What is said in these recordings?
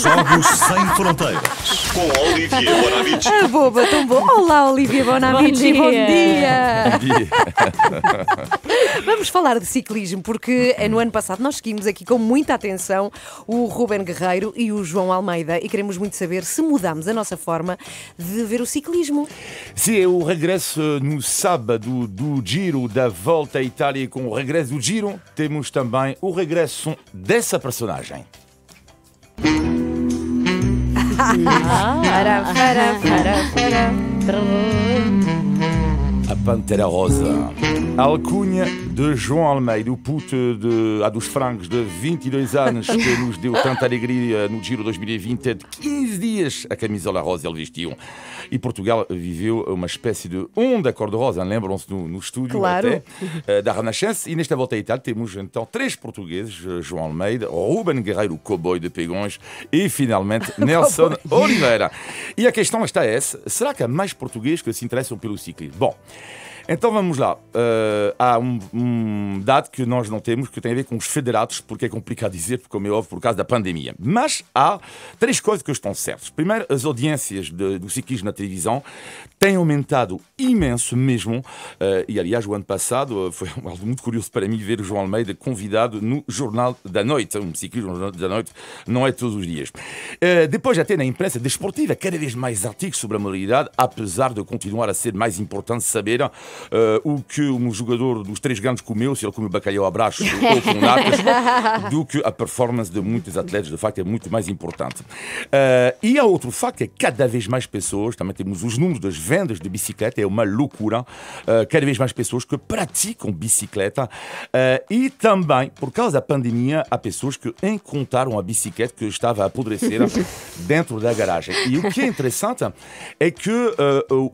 Jogos Sem Fronteiras. Com a Olivia Bonavici. É a boba, tão bom. Olá, Olivia Bonavici. Bom dia. Bom dia. Vamos falar de ciclismo, porque no ano passado nós seguimos aqui com muita atenção o Ruben Guerreiro e o João Almeida e queremos muito saber se mudamos a nossa forma de ver o ciclismo. Sim, é o regresso no sábado do Giro da Volta à Itália com o regresso do Giro temos também o regresso dessa personagem. A Pantera Rosa. A alcunha de João Almeida, o puto de, a ah, dos frangos de 22 anos que nos deu tanta alegria no Giro 2020 é de 15 15 dias a camisola rosa eles vestiam. E Portugal viveu uma espécie de onda cor-de-rosa, lembram-se no, no, estúdio claro. até, eh, da Renascença. E nesta volta à Itália temos então três portugueses, eh, João Almeida, Ruben Guerreiro, o cowboy de Pegões, e finalmente Nelson Oliveira. E a questão está essa, será que há mais portugueses que se interessam pelo ciclismo? Bom... Então vamos lá. Uh, há um, um, dado que nós não temos que tem a ver com os federados, porque é complicado dizer, como é óbvio, por causa da pandemia. Mas há três coisas que estão certas. Primeiro, as audiências de, do ciclismo na televisão têm aumentado imenso mesmo. Uh, e aliás, o ano passado eh, foi algo muito curioso para mim ver o João Almeida convidado no Jornal da Noite. Um ciclismo no Jornal da Noite não é todos os dias. depois, até na imprensa desportiva, cada vez mais artigos sobre a mobilidade apesar de continuar a ser mais importante saber uh, o que um jogador dos três grandes comeu, se ele comeu bacalhau a braço ou com natas, do que a performance de muitos atletas, de facto, é muito mais importante. Uh, e há outro facto, é que cada vez mais pessoas, também temos os números das vendas de bicicleta, é uma loucura, uh, cada vez mais pessoas que praticam bicicleta e também, por causa da pandemia, há pessoas que encontraram a bicicleta que estava a apodrecer dentro da garagem. E o que é interessante é que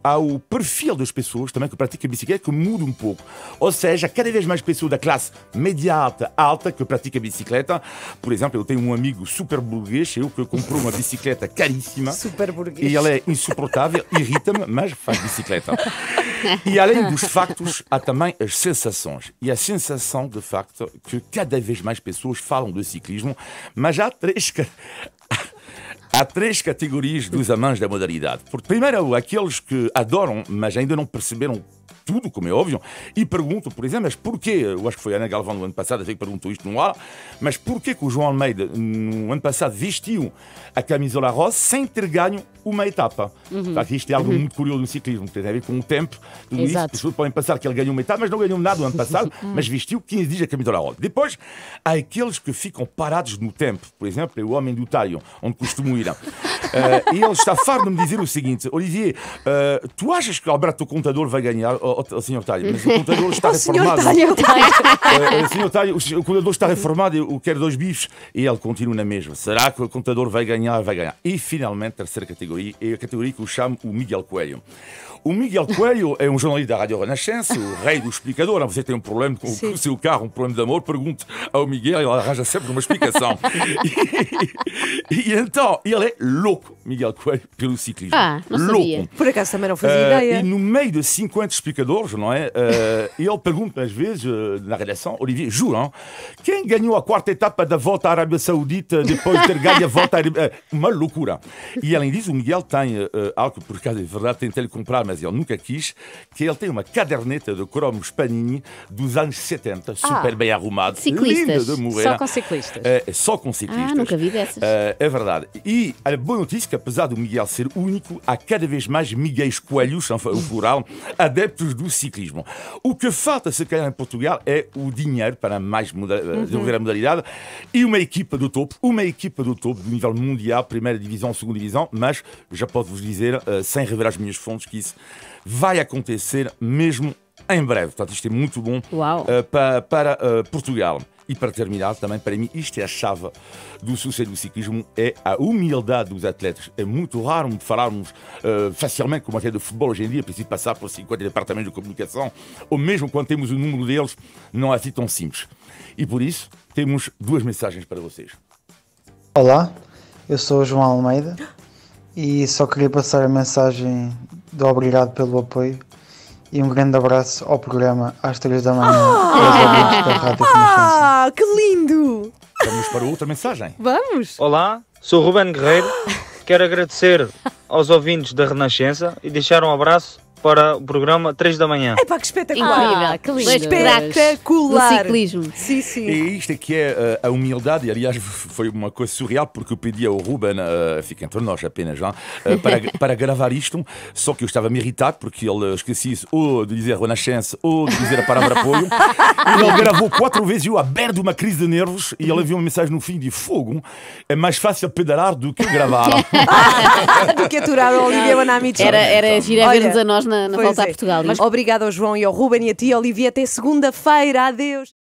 há o perfil das pessoas também que praticam bicicleta que muda um pouco. Ou seja, cada vez mais pessoas da classe média alta, alta, que pratica bicicleta. Por exemplo, eu tenho um amigo super burguês, eu que comprou uma bicicleta caríssima. Super burguês. E ela é insuportável, irrita-me, mas faz bicicleta. E além dos factos, há também as sensações. E a sensação, de facto, que cada vez mais pessoas falam de ciclismo, mas há três, Há três categorias dos amantes da modalidade. primeiro, aqueles que adoram, mas ainda não perceberam tudo, como é óbvio, e pergunto, por exemplo, mas porquê, eu acho que foi a Ana Galvão no ano passado, que perguntou isto no ar, mas porquê que o João Almeida, no ano passado, vestiu a camisola rosa sem ter ganho uma etapa? Uhum. Tá, isto é algo uhum. muito curioso no ciclismo, que tem a ver com o tempo, tudo Exato. isso, as pessoas podem pensar que ele ganhou uma etapa, mas não ganhou nada no ano passado, hum. mas vestiu 15 dias a camisola rosa. Depois, há aqueles que ficam parados no tempo, por exemplo, é o homem do talho, onde costumo ir. uh, e ele está farto de me dizer o seguinte, Olivier, uh, tu achas que Alberto Contador vai ganhar? o senhor talha mas o contador está reformado. o senhor talha é eh, o contador está reformado, eu quero dois bifes. E ele continua na mesma. Será que o contador vai ganhar? Vai ganhar. E finalmente, a terceira categoria, é a categoria que eu chamo o Miguel Coelho. O Miguel Coelho é um jornalista da Rádio Renascença, o rei do explicador. Ah, você tem um problema com Sim. o seu carro, um problema de amor, pergunte ao Miguel, ele arranja sempre uma explicação. e, e, então, ele é louco, Miguel Coelho, pelo ciclismo. Ah, não louco. Sabia. Por acaso também não fazia uh, ideia. E no meio de 50 explicadores, não é? Uh, ele pergunta às vezes, uh, na redação, Olivier, juro, quem ganhou a quarta etapa da volta à Arábia Saudita depois de ter ganho a volta à Arábia Uma loucura. E além disso, o Miguel tem algo, por acaso é verdade, tem lhe comprar mas ele nunca quis, que ele tem uma caderneta de cromos Panini dos anos 70, ah, super ah, bem arrumado, lindo linda de morrer. Só com ciclistas. Uh, só com ciclistas. Ah, nunca vi dessas. Uh, é verdade. E a boa notícia é que, apesar do Miguel ser único, há cada vez mais Miguel Coelhos, o plural, adeptos do ciclismo. O que falta, se calhar, em Portugal é o dinheiro para mais desenvolver uhum. a modalidade e uma equipa do topo, uma equipa do topo do nível mundial, primeira divisão, segunda divisão, mas já posso vos dizer, uh, sem revelar as minhas fontes, que isso vai acontecer mesmo em breve. Portanto, isto é muito bom uh, para, para uh, eh, Portugal. E para terminar, também para mim, isto é a chave do sucesso do ciclismo, é a humildade dos atletas. É muito raro falarmos uh, eh, facilmente uma atleta de futebol hoje em dia, preciso passar por 50 departamentos de comunicação, ou mesmo quando temos o número deles, não é assim tão simples. E por isso, temos duas mensagens para vocês. Olá, eu sou o João Almeida e só queria passar a mensagem obrigado pelo apoio e um grande abraço ao programa às 3 da manhã. Ah, ah que lindo! Vamos para outra mensagem. Vamos! Olá, sou Ruben Guerreiro. Quero agradecer aos ouvintes da Renascença e deixar um abraço para o programa 3 da manhã. É pá, que espetacular! Ah, incrível, que lindo. Espetacular! No ciclismo. Sim, sim. E isto aqui é que é eh, a humildade, e aliás foi uma coisa surreal, porque eu pedi ao Ruben, uh, fica entre nós apenas, lá, uh, é? eh, para, para gravar isto, só que eu estava-me irritado, porque ele esquecia ou oh", de dizer Renascença ou oh", de dizer a palavra apoio. ele gravou quatro vezes, eu aberto de uma crise de nervos, e ele enviou uma mensagem no fim de fogo: é mais fácil pedalar do que gravar. Ah, do que aturar o Olivia Bonamici. Era, era gira nos a nós na, na volta é. a Portugal. Mas... Obrigada ao João e ao Ruben e a ti, Olivia. Até segunda-feira. Adeus.